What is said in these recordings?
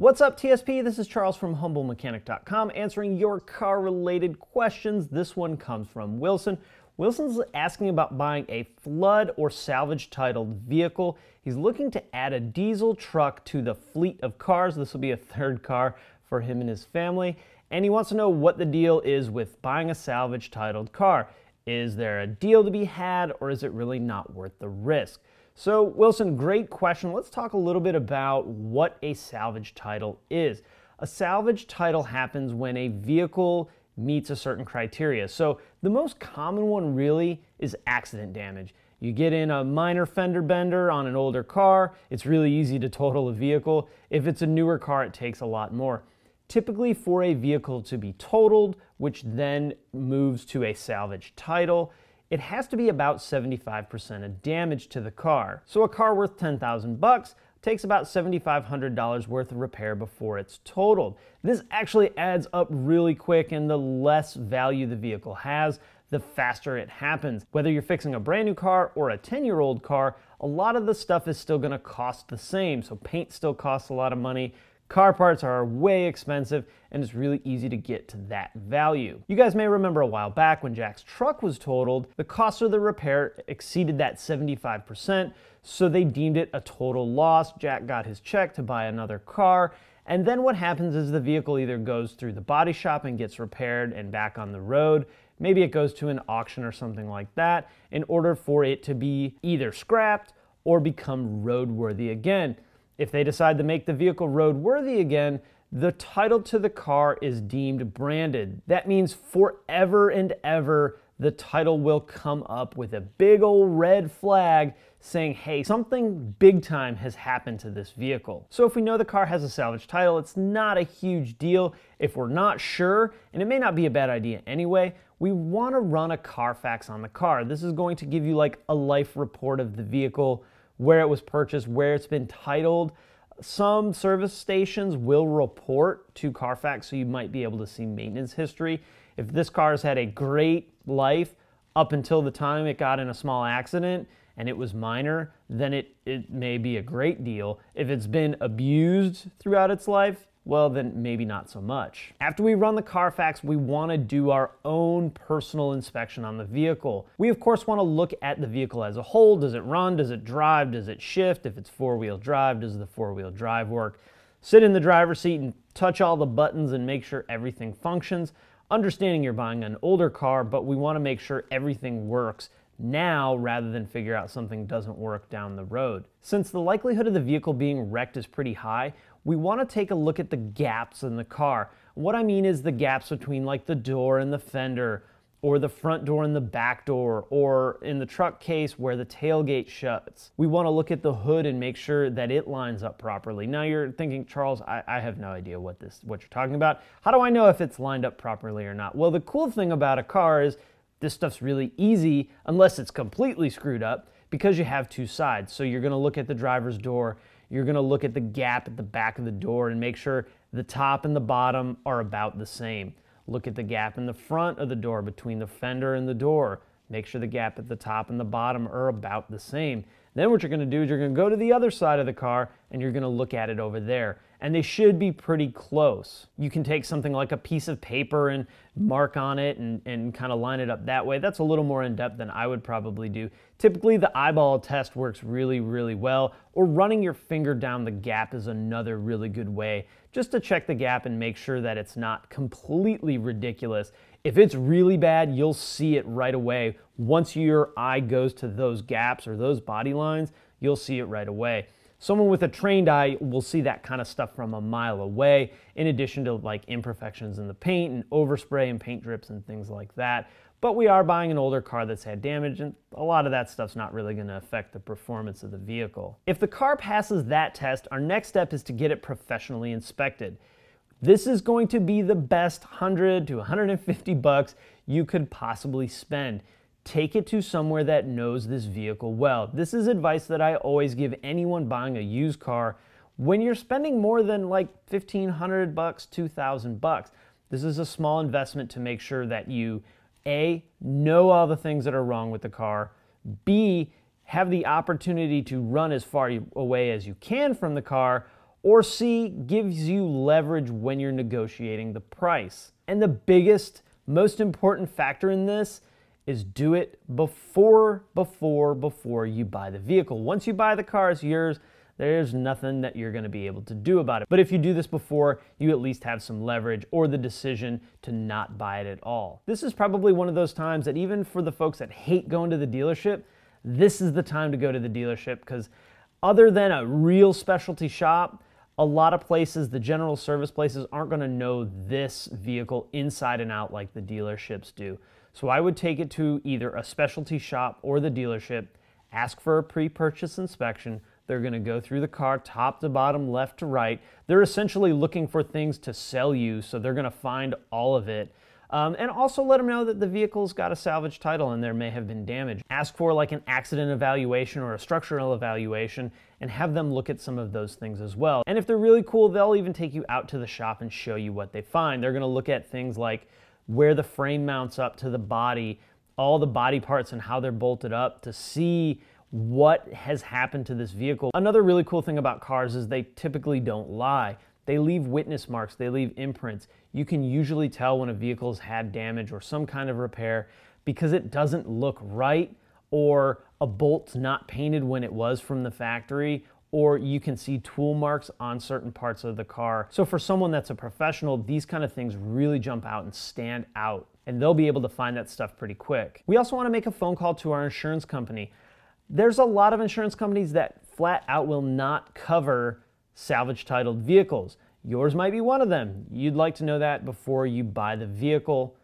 What's up, TSP? This is Charles from HumbleMechanic.com answering your car related questions. This one comes from Wilson. Wilson's asking about buying a flood or salvage titled vehicle. He's looking to add a diesel truck to the fleet of cars. This will be a third car for him and his family. And he wants to know what the deal is with buying a salvage titled car. Is there a deal to be had, or is it really not worth the risk? So, Wilson, great question. Let's talk a little bit about what a salvage title is. A salvage title happens when a vehicle meets a certain criteria. So, the most common one really is accident damage. You get in a minor fender bender on an older car, it's really easy to total a vehicle. If it's a newer car, it takes a lot more. Typically, for a vehicle to be totaled, which then moves to a salvage title, it has to be about 75% of damage to the car. So a car worth 10,000 bucks takes about $7,500 worth of repair before it's totaled. This actually adds up really quick and the less value the vehicle has, the faster it happens. Whether you're fixing a brand new car or a 10 year old car, a lot of the stuff is still gonna cost the same. So paint still costs a lot of money, Car parts are way expensive, and it's really easy to get to that value. You guys may remember a while back when Jack's truck was totaled, the cost of the repair exceeded that 75%, so they deemed it a total loss. Jack got his check to buy another car, and then what happens is the vehicle either goes through the body shop and gets repaired and back on the road. Maybe it goes to an auction or something like that in order for it to be either scrapped or become roadworthy again. If they decide to make the vehicle roadworthy again, the title to the car is deemed branded. That means forever and ever, the title will come up with a big old red flag saying, hey, something big time has happened to this vehicle. So if we know the car has a salvage title, it's not a huge deal. If we're not sure, and it may not be a bad idea anyway, we wanna run a Carfax on the car. This is going to give you like a life report of the vehicle, where it was purchased, where it's been titled. Some service stations will report to Carfax, so you might be able to see maintenance history. If this car has had a great life up until the time it got in a small accident and it was minor, then it, it may be a great deal. If it's been abused throughout its life, well, then maybe not so much. After we run the Carfax, we want to do our own personal inspection on the vehicle. We, of course, want to look at the vehicle as a whole. Does it run? Does it drive? Does it shift? If it's four wheel drive, does the four wheel drive work? Sit in the driver's seat and touch all the buttons and make sure everything functions. Understanding you're buying an older car, but we want to make sure everything works now rather than figure out something doesn't work down the road. Since the likelihood of the vehicle being wrecked is pretty high, we want to take a look at the gaps in the car. What I mean is the gaps between like the door and the fender, or the front door and the back door, or in the truck case where the tailgate shuts. We want to look at the hood and make sure that it lines up properly. Now you're thinking, Charles, I, I, have no idea what this what you're talking about. How do I know if it's lined up properly or not? Well, the cool thing about a car is this stuff's really easy unless it's completely screwed up because you have two sides. So you're gonna look at the driver's door you're gonna look at the gap at the back of the door and make sure the top and the bottom are about the same. Look at the gap in the front of the door between the fender and the door. Make sure the gap at the top and the bottom are about the same. Then what you're gonna do is you're gonna go to the other side of the car and you're gonna look at it over there and they should be pretty close. You can take something like a piece of paper and mark on it and, and kind of line it up that way. That's a little more in depth than I would probably do. Typically, the eyeball test works really, really well, or running your finger down the gap is another really good way just to check the gap and make sure that it's not completely ridiculous. If it's really bad, you'll see it right away. Once your eye goes to those gaps or those body lines, you'll see it right away. Someone with a trained eye will see that kind of stuff from a mile away, in addition to like imperfections in the paint and overspray and paint drips and things like that. But we are buying an older car that's had damage, and a lot of that stuff's not really gonna affect the performance of the vehicle. If the car passes that test, our next step is to get it professionally inspected. This is going to be the best 100 to 150 bucks you could possibly spend take it to somewhere that knows this vehicle well. This is advice that I always give anyone buying a used car when you're spending more than like 1500 bucks, 2000 bucks. This is a small investment to make sure that you A, know all the things that are wrong with the car, B, have the opportunity to run as far away as you can from the car, or C, gives you leverage when you're negotiating the price. And the biggest, most important factor in this is do it before, before, before you buy the vehicle. Once you buy the car, it's yours. There's nothing that you're gonna be able to do about it. But if you do this before, you at least have some leverage or the decision to not buy it at all. This is probably one of those times that even for the folks that hate going to the dealership, this is the time to go to the dealership because other than a real specialty shop, a lot of places, the general service places, aren't going to know this vehicle inside and out like the dealerships do. So I would take it to either a specialty shop or the dealership, ask for a pre-purchase inspection. They're going to go through the car top to bottom, left to right. They're essentially looking for things to sell you, so they're going to find all of it. Um, and also let them know that the vehicle's got a salvage title and there may have been damage. Ask for like an accident evaluation or a structural evaluation and have them look at some of those things as well. And if they're really cool, they'll even take you out to the shop and show you what they find. They're gonna look at things like where the frame mounts up to the body, all the body parts and how they're bolted up to see what has happened to this vehicle. Another really cool thing about cars is they typically don't lie. They leave witness marks, they leave imprints. You can usually tell when a vehicle's had damage or some kind of repair because it doesn't look right or a bolt's not painted when it was from the factory or you can see tool marks on certain parts of the car. So for someone that's a professional, these kind of things really jump out and stand out and they'll be able to find that stuff pretty quick. We also wanna make a phone call to our insurance company. There's a lot of insurance companies that flat out will not cover salvage titled vehicles. Yours might be one of them. You'd like to know that before you buy the vehicle.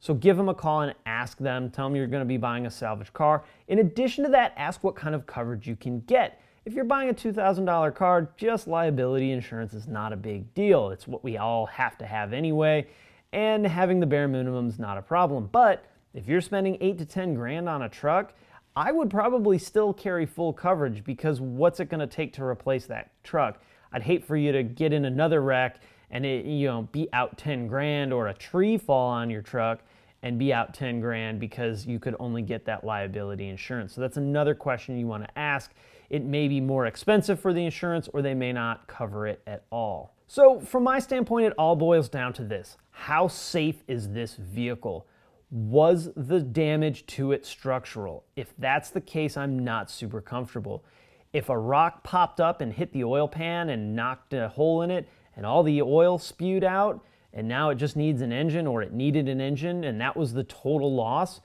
So give them a call and ask them, tell them you're gonna be buying a salvage car. In addition to that, ask what kind of coverage you can get. If you're buying a $2,000 car, just liability insurance is not a big deal. It's what we all have to have anyway, and having the bare minimum is not a problem. But if you're spending 8 to 10 grand on a truck, I would probably still carry full coverage because what's it going to take to replace that truck? I'd hate for you to get in another wreck and it, you know be out 10 grand or a tree fall on your truck and be out 10 grand because you could only get that liability insurance. So that's another question you want to ask it may be more expensive for the insurance or they may not cover it at all. So, from my standpoint, it all boils down to this how safe is this vehicle? Was the damage to it structural? If that's the case, I'm not super comfortable. If a rock popped up and hit the oil pan and knocked a hole in it and all the oil spewed out, and now it just needs an engine or it needed an engine and that was the total loss,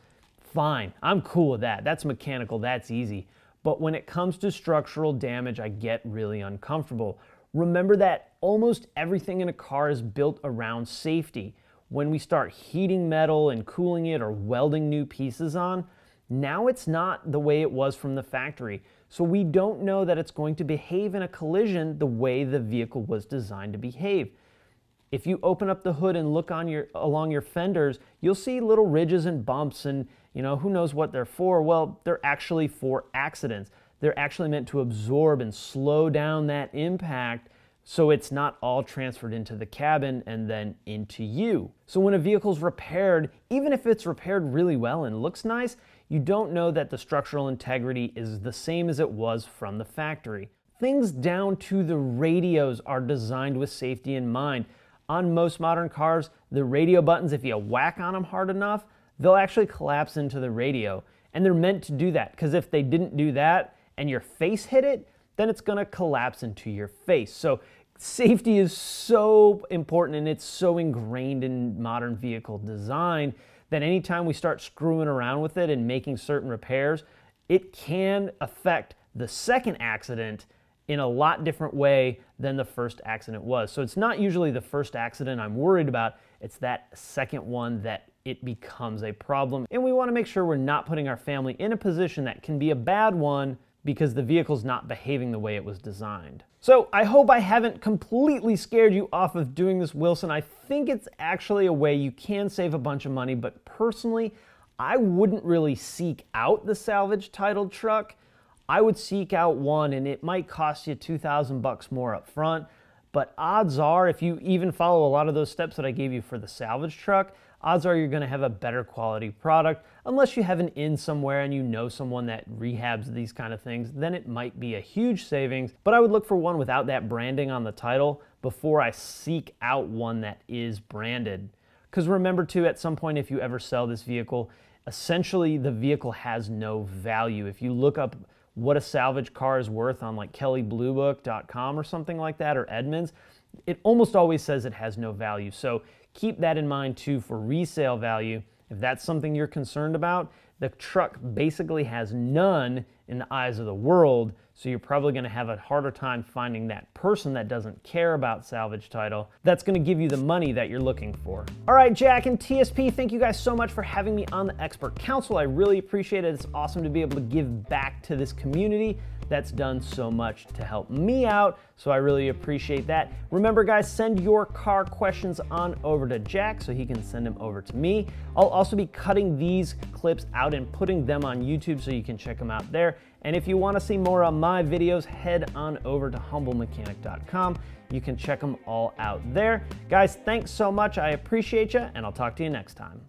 fine. I'm cool with that. That's mechanical, that's easy. But when it comes to structural damage, I get really uncomfortable. Remember that almost everything in a car is built around safety. When we start heating metal and cooling it or welding new pieces on, now it's not the way it was from the factory. So we don't know that it's going to behave in a collision the way the vehicle was designed to behave. If you open up the hood and look on your along your fenders, you'll see little ridges and bumps and you know who knows what they're for. Well, they're actually for accidents. They're actually meant to absorb and slow down that impact so it's not all transferred into the cabin and then into you. So when a vehicle's repaired, even if it's repaired really well and looks nice, you don't know that the structural integrity is the same as it was from the factory. Things down to the radios are designed with safety in mind. On most modern cars, the radio buttons, if you whack on them hard enough, they'll actually collapse into the radio. And they're meant to do that because if they didn't do that and your face hit it, then it's going to collapse into your face. So safety is so important and it's so ingrained in modern vehicle design that anytime we start screwing around with it and making certain repairs, it can affect the second accident in a lot different way than the first accident was. So it's not usually the first accident I'm worried about, it's that second one that it becomes a problem. And we wanna make sure we're not putting our family in a position that can be a bad one because the vehicle's not behaving the way it was designed. So I hope I haven't completely scared you off of doing this, Wilson. I think it's actually a way you can save a bunch of money, but personally, I wouldn't really seek out the salvage titled truck I would seek out one and it might cost you 2000 bucks more up front, but odds are if you even follow a lot of those steps that I gave you for the salvage truck, odds are you're going to have a better quality product unless you have an in somewhere and you know someone that rehabs these kind of things, then it might be a huge savings, but I would look for one without that branding on the title before I seek out one that is branded. Because remember too, at some point if you ever sell this vehicle, essentially the vehicle has no value. If you look up what a salvage car is worth on like kellybluebook.com or something like that or Edmunds, it almost always says it has no value. So keep that in mind too for resale value. If that's something you're concerned about, the truck basically has none in the eyes of the world, so you're probably going to have a harder time finding that person that doesn't care about salvage title that's going to give you the money that you're looking for. All right, Jack and TSP, thank you guys so much for having me on the Expert Council. I really appreciate it. It's awesome to be able to give back to this community that's done so much to help me out. So I really appreciate that. Remember guys, send your car questions on over to Jack so he can send them over to me. I'll also be cutting these clips out and putting them on YouTube so you can check them out there. And if you want to see more of my videos, head on over to humblemechanic.com. You can check them all out there. Guys, thanks so much. I appreciate you, and I'll talk to you next time.